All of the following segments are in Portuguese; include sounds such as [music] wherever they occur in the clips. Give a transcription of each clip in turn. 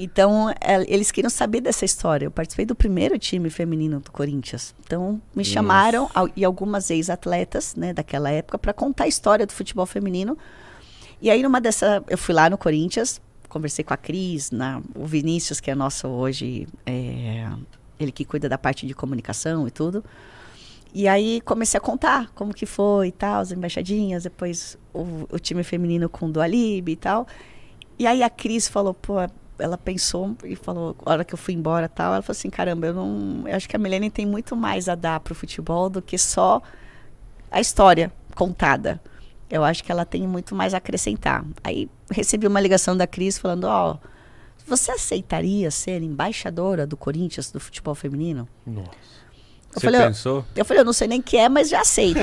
Então, é, eles queriam saber dessa história. Eu participei do primeiro time feminino do Corinthians. Então, me chamaram e algumas ex-atletas, né, daquela época para contar a história do futebol feminino. E aí numa dessa, eu fui lá no Corinthians, conversei com a Cris, na, o Vinícius, que é nosso hoje, é, ele que cuida da parte de comunicação e tudo. E aí comecei a contar como que foi e tal, as embaixadinhas, depois o, o time feminino com o Dualib e tal. E aí a Cris falou, pô, ela pensou e falou, a hora que eu fui embora tal, ela falou assim, caramba, eu não. Eu acho que a Milene tem muito mais a dar para o futebol do que só a história contada. Eu acho que ela tem muito mais a acrescentar. Aí recebi uma ligação da Cris falando, ó. Oh, você aceitaria ser embaixadora do Corinthians do futebol feminino? Nossa. Eu Você falei, pensou? Eu, eu falei, eu não sei nem que é, mas já aceito.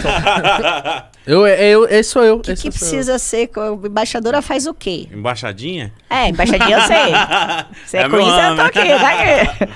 [laughs] eu, é, eu, esse sou eu. O que, que precisa eu. ser? Embaixadora faz o quê? Embaixadinha? É, embaixadinha eu sei. [laughs] Você é, é com isso, eu tô aqui, tá [laughs]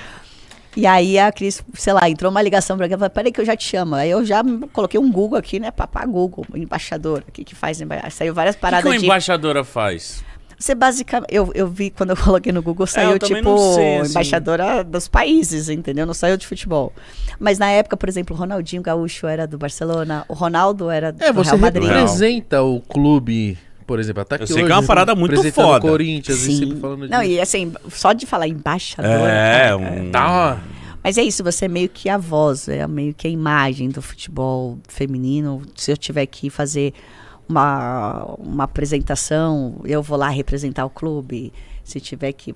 E aí a Cris, sei lá, entrou uma ligação pra ela, falou, peraí que eu já te chamo. Aí eu já coloquei um Google aqui, né, papá Google, embaixadora, o que que faz? Saiu várias paradas O que, que uma de... embaixadora faz? Você basicamente. Eu, eu vi quando eu [laughs] coloquei no Google, saiu é, tipo sei, assim. embaixadora dos países, entendeu? Não saiu de futebol. Mas na época, por exemplo, o Ronaldinho Gaúcho era do Barcelona, o Ronaldo era é, do é, Real Madrid. Você representa o clube por exemplo, até que Eu sei hoje, que é uma parada muito foda. Corinthians Sim. e sempre falando Não, e assim, só de falar embaixador. É, um... É. tá. Mas é isso, você é meio que a voz, é meio que a imagem do futebol feminino. Se eu tiver que fazer uma, uma apresentação, eu vou lá representar o clube. Se tiver que.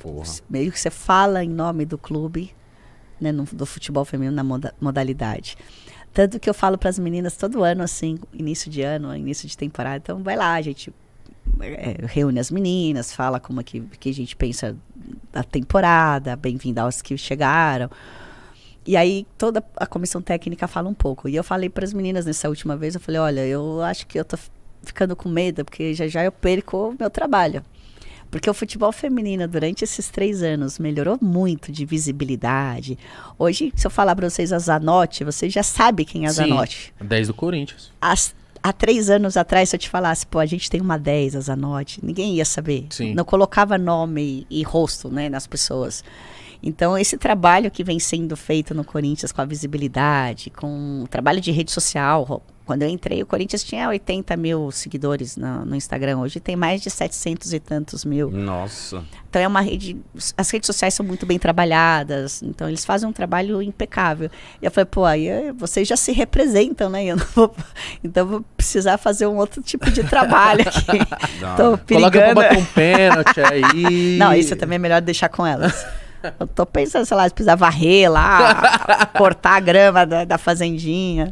Meio que você fala em nome do clube, né, no, do futebol feminino na moda, modalidade. Tanto que eu falo para as meninas todo ano, assim, início de ano, início de temporada. Então, vai lá, a gente é, reúne as meninas, fala como é que, que a gente pensa da temporada, bem vindas aos que chegaram. E aí toda a comissão técnica fala um pouco. E eu falei para as meninas nessa última vez, eu falei, olha, eu acho que eu tô ficando com medo, porque já já eu perco o meu trabalho. Porque o futebol feminino, durante esses três anos, melhorou muito de visibilidade. Hoje, se eu falar para vocês a Zanotti, vocês já sabem quem é a Sim, Zanotti. 10 do Corinthians. As, há três anos atrás, se eu te falasse, pô, a gente tem uma 10, a Zanotti, ninguém ia saber. Sim. Não colocava nome e rosto né, nas pessoas. Então, esse trabalho que vem sendo feito no Corinthians com a visibilidade, com o trabalho de rede social. Quando eu entrei, o Corinthians tinha 80 mil seguidores no, no Instagram. Hoje tem mais de 700 e tantos mil. Nossa. Então é uma rede. As redes sociais são muito bem trabalhadas. Então eles fazem um trabalho impecável. E eu falei, pô, aí eh, vocês já se representam, né? Eu não vou, [laughs] então vou precisar fazer um outro tipo de trabalho aqui. [laughs] Tô Coloca pra bater com pênalti aí. Não, isso também é melhor deixar com elas. Eu tô pensando, sei lá, se precisar varrer lá, [laughs] cortar a grama da, da fazendinha.